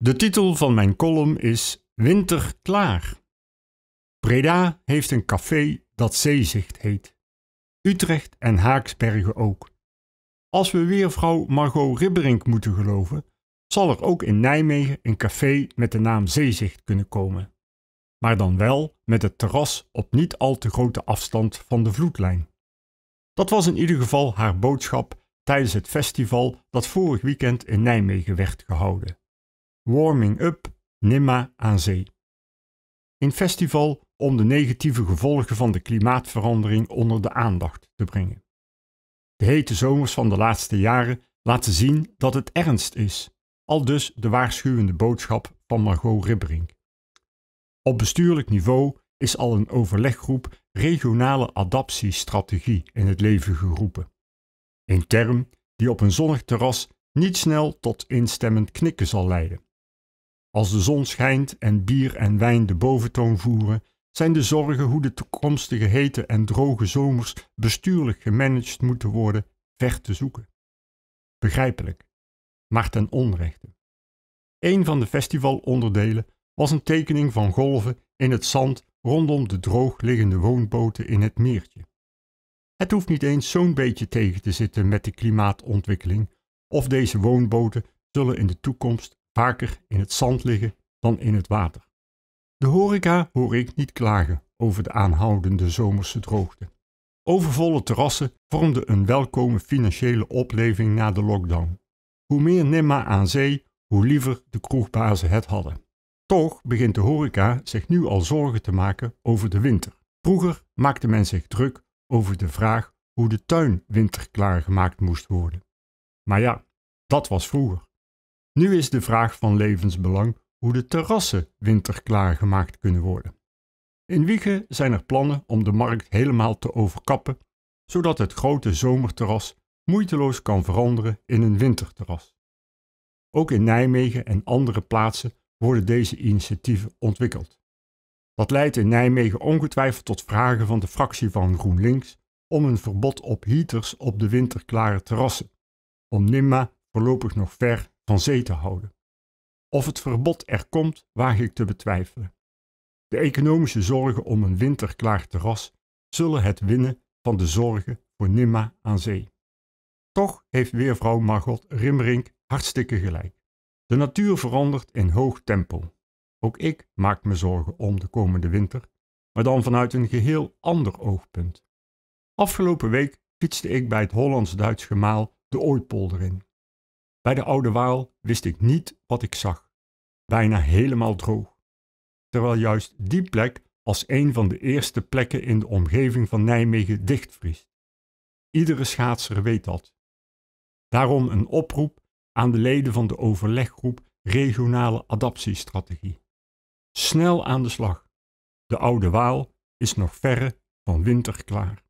De titel van mijn column is Winter klaar. Breda heeft een café dat Zeezicht heet. Utrecht en Haaksbergen ook. Als we weer vrouw Margot Ribberink moeten geloven, zal er ook in Nijmegen een café met de naam Zeezicht kunnen komen. Maar dan wel met het terras op niet al te grote afstand van de vloedlijn. Dat was in ieder geval haar boodschap tijdens het festival dat vorig weekend in Nijmegen werd gehouden. Warming Up Nimma aan Zee. Een festival om de negatieve gevolgen van de klimaatverandering onder de aandacht te brengen. De hete zomers van de laatste jaren laten zien dat het ernst is, al dus de waarschuwende boodschap van Margot Ribberink. Op bestuurlijk niveau is al een overleggroep regionale adaptiestrategie in het leven geroepen. Een term die op een zonnig terras niet snel tot instemmend knikken zal leiden. Als de zon schijnt en bier en wijn de boventoon voeren, zijn de zorgen hoe de toekomstige hete en droge zomers bestuurlijk gemanaged moeten worden ver te zoeken. Begrijpelijk, maar ten onrechte. Een van de festivalonderdelen was een tekening van golven in het zand rondom de droogliggende woonboten in het meertje. Het hoeft niet eens zo'n beetje tegen te zitten met de klimaatontwikkeling, of deze woonboten zullen in de toekomst vaker in het zand liggen dan in het water. De horeca hoor ik niet klagen over de aanhoudende zomerse droogte. Overvolle terrassen vormden een welkome financiële opleving na de lockdown. Hoe meer Nimma aan zee, hoe liever de kroegbazen het hadden. Toch begint de horeca zich nu al zorgen te maken over de winter. Vroeger maakte men zich druk over de vraag hoe de tuin winterklaargemaakt gemaakt moest worden. Maar ja, dat was vroeger. Nu is de vraag van levensbelang hoe de terrassen winterklaar gemaakt kunnen worden. In Wiegen zijn er plannen om de markt helemaal te overkappen, zodat het grote zomerterras moeiteloos kan veranderen in een winterterras. Ook in Nijmegen en andere plaatsen worden deze initiatieven ontwikkeld. Dat leidt in Nijmegen ongetwijfeld tot vragen van de fractie van GroenLinks om een verbod op heaters op de winterklare terrassen, om Nimma voorlopig nog ver van zee te houden. Of het verbod er komt, waag ik te betwijfelen. De economische zorgen om een winterklaar terras zullen het winnen van de zorgen voor Nimma aan zee. Toch heeft weervrouw Margot Rimmerink hartstikke gelijk. De natuur verandert in hoog tempo. Ook ik maak me zorgen om de komende winter, maar dan vanuit een geheel ander oogpunt. Afgelopen week fietste ik bij het Hollands-Duits gemaal de Ooitpolder in. Bij de Oude Waal wist ik niet wat ik zag, bijna helemaal droog. Terwijl juist die plek als een van de eerste plekken in de omgeving van Nijmegen dichtvriest. Iedere schaatser weet dat. Daarom een oproep aan de leden van de overleggroep Regionale Adaptiestrategie. Snel aan de slag. De Oude Waal is nog verre van winter klaar.